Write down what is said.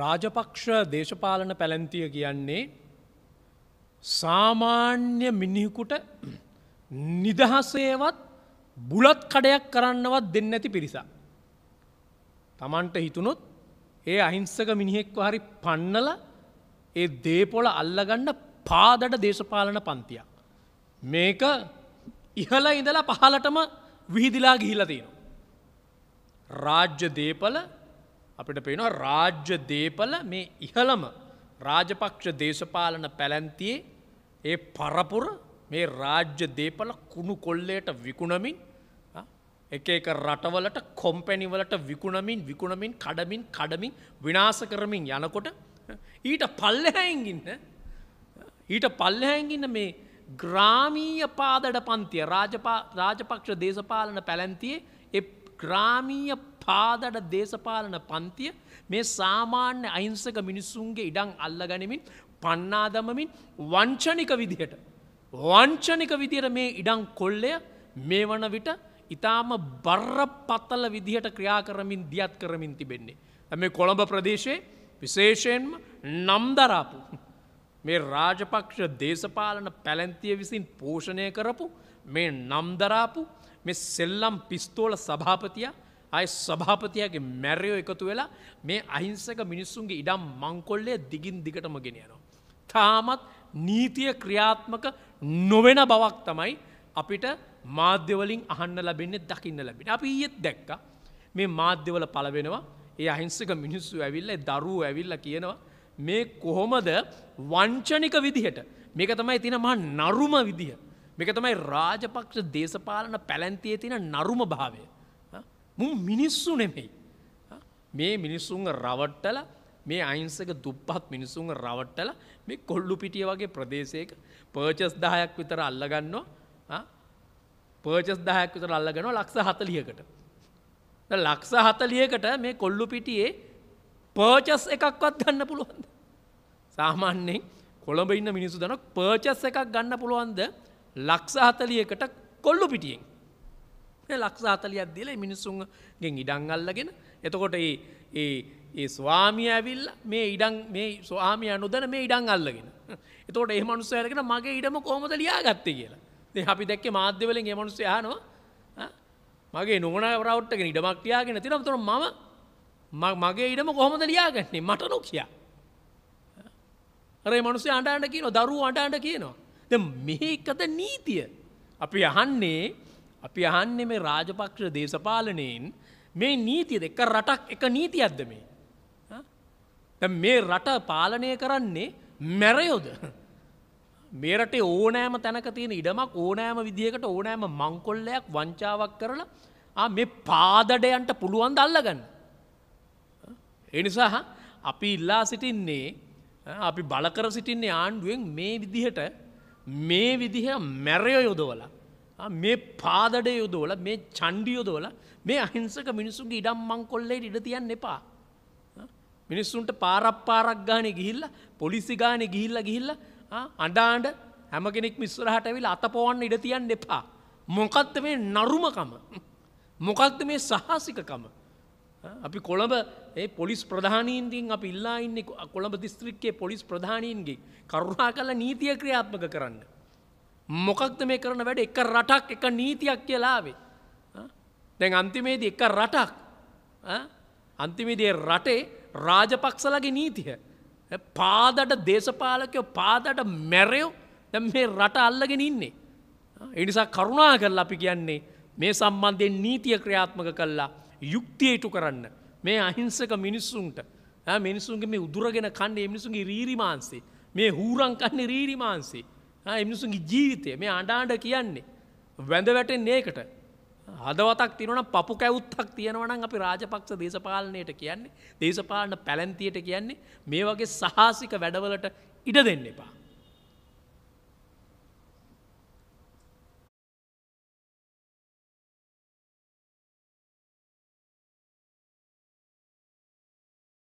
රාජපක්ෂ දේශපාලන පැලැන්තිය කියන්නේ සාමාන්‍ය මිනිකුට නිදහසේවත් බුලත් කඩයක් කරන්නවත් දෙන්න ඇති පිරිසා. තමන්ට හිතුනොත් ඒ අහිංසක මිනිහෙක්ව හරි පන්නල ඒ දේපොල අල්ලගන්න පාදට දේශපාලන පන්තියක්. මේක ඉහල ඉඳලා පහලටම විහිදිලා ගිහිලතිනවා. රාජ්‍ය දේපල අපිට පේනවා රාජ්‍ය දේපල මේ ඉහළම රාජපක්ෂ දේශපාලන පැලැන්තියේ ඒ පරපුර මේ රාජ්‍ය දේපල කුණු කොල්ලයට විකුණමින් එක එක රටවලට කොම්පැනිවලට විකුණමින් විකුණමින් කඩමින් කඩමින් විනාස කරමින් යනකොට ඊට පල්ලහැයිගින්න ඊට පල්ලහැයිගින්න මේ ග්‍රාමීය පාදට පන්තිය රාජපක්ෂ දේශපාලන පැලැන්තියේ එ ග්‍රාමීය පාදට දේශපාලන පන්තිය මේ සාමාන්‍ය අයිංසක මිනිස්සුන්ගේ ඉඩං අල්ල ගනිමින් පන්නාදමමින් වංචනික විදිහට. වංචනික විදියට මේ ඉඩං කොල්ලය මේ වන විට ඉතාම බර්ර පත්තල විදිහට ක්‍රියා කරමින් දියත් කරමින් තිබෙන්නේ. ඇම කොළඹ ප්‍රදේශයේ විශේෂයෙන්ම නම්දරාපු. මේ රාජපක්ෂ දේශපාලන පැලැන්තිය විසින් පෝෂණය කරපු මේ නම්දරාපු මේ සෙල්ලම් පිස්තෝල සභාපතියා අය සභාපතියගේ මැරයෝ එකතු වෙලා මේ අහිංසක මිනිස්සුන්ගේ ඉඩම් මංකොල්ලේ දිගින් දිගටම ගෙනයනවා. තාමත් නීතිය ක්‍රියාත්මක නොවෙන බවක් තමයි අපිට මාධ්‍යවලින් අහන්න ලැබෙන්නේ දකින්න ලැබෙන. අපි ඊයෙත් දැක්ක මේ මාධ්‍යවල පලවෙනවා ඒ අහිංසක මිනිස්සු ඇවිල්ල දරුව ඇවිල්ල කියනවා මේ කොහොමද වංචනික විදිහට මේක තමයි තින මහා නරුම විදිහ. මේක තමයි රාජපක්ෂ දේශපාලන පැලැන්තියේ තින නරුම භාවය. මු මිනිස්සු නෙමෙයි. මේ මිනිස්සුන්ව රවට්ටල මේ අයින්සක දුප්පත් මිනිසුන්ව රවට්ටල මේ කොල්ලු පිටිය වගේ ප්‍රදේශයක පර්චස් දායක් විතර අල්ලගන්නවා පර්චස් දායක් විතර අල්ලගනවා ලක්ෂ හතලියකට. ලක්ෂ හතලියකට මේ කොල්ලු පිටියේ පර්චස් එකක්වත් ගන්න පුළුවන්ද. සාමාන්‍යෙන් කොළඹ ඉන්න මිනිසු දන පර්චස් එකක් ගන්න පුළුවන්ද ලක්ෂ හතලියකට කොල්ලු පිටියෙන්. ලක්සාතලයක් දිල මිනිස්සුන්ගෙන් ඉඩං අල්ලගෙන එතකොට ඒ ස්වාමිය ඇවිල් මේ ඉඩං මේ ස්වාමිය අනුදන මේ ඉඩං අල්ලගෙන එතෝට එමනුස්ස ඇරගෙන මගේ ඉඩම කෝමද ලියා ගත්ත කියලා අපි දැක්ක මාධ්‍යවලින් එමනුස්ස යනවා මගේ නොන රවට්ටගෙන ඉඩමක් ලියාගෙන තිනම් තුර ම මගේ ඉඩම කොහොමද ලියාගන්නේ මට නොක්ෂයා අරේ මනුසේ අඩාන්න කියන දරු අඩාන්න කියනවා මෙහෙ එකත නීතිය අපි අහන්නේ අපි අහන්න මේ රාජපක්ෂ දේශපාලනයෙන් මේ නීතියද එක රටක් එක නීතියක්ද මේ. මේ රට පාලනය කරන්නේ මැරයෝද. මේරටේ ඕනෑම තැනක තියෙන ඉඩමක් ඕනෑම විදිහකට ඕනෑම මංකොල්ලයක් වංචාවක් කරලා මේ පාදඩයන්ට පුළුවන් දල්ලගන්න. එනිසා අපි ඉල්ලා සිටින්නේ අපි බලකර සිටින්නේ ආණ්ඩුවෙන් මේ විදිහට මේ විදිහ මැරයෝ යොදවලා මේ පාදඩ යුදෝල මේ චණ්ඩියයෝදෝල මේ අහිංසක මිනිසුන්ගේ ඉඩම් මංකොල්ලේ ඉඩ තියන්න එපා. මිනිස්සුන්ට පාරක් පාරක් ගාන ගිහිල්ල පොලිසි ගාන ගිහිල්ල ගිහිල්ල අඩාන්ඩ හැමගෙනෙක් මිස්රහටවිල් අතපොවන්න ඉඩ තියන්න එපා. මොකක්ද මේ නරුමකම. මොකක්ද මේ සහසිකකම. අපි කොළඹ ඒ පොලිස් ප්‍රධානීන්තින් අප ඉල්ලා ඉන්න කොළඹ දිස්ත්‍රික්කේ පොලිස් ප්‍රධානීන්ගේ කරුණා කල නීතිය ක්‍රියාත්මක කරන්න. මොකක්ද මේ කරන වැඩ එක රටක් එක නීතියක් කියලාවේ. දැන් අන්තිමේද එක රටක් අන්තිමිදේ රටේ රාජපක්සලගේ නීතිය. පාදට දේශපාලකයෝ පාදට මැරයෝ දැ මේ රට අල්ලගෙන ඉන්නේ. එනිසා කරුණා කරල අපි කියන්නේ මේ සම්බන්ධයෙන් නීතිය ක්‍රියාත්මක කල්ලා යුක්තියටු කරන්න මේ අහිංසක මිනිස්සුන්ට මිනිසුන්ගේ මේ උදුරගෙන කන්නේ මිනිසුන්ගේ රීරිමාන්සේ මේ හූරං කන්නේ රීරිමාන්සේ එමිනිසුන්ගේ ජීවිතය මේ අඩාඩ කියන්නේ. වැඳ වැටෙන් ඒකට. හදවතක් තිරන පපු කැවුත්තක් තියෙනවනම් අපි රාජපක්ෂ දේශපාලනයට කියන්නේ දේශපාලන පැලැන්තියට කියන්නේ මේ වගේ සහසික වැඩවලට ඉඩ දෙන්න එපා.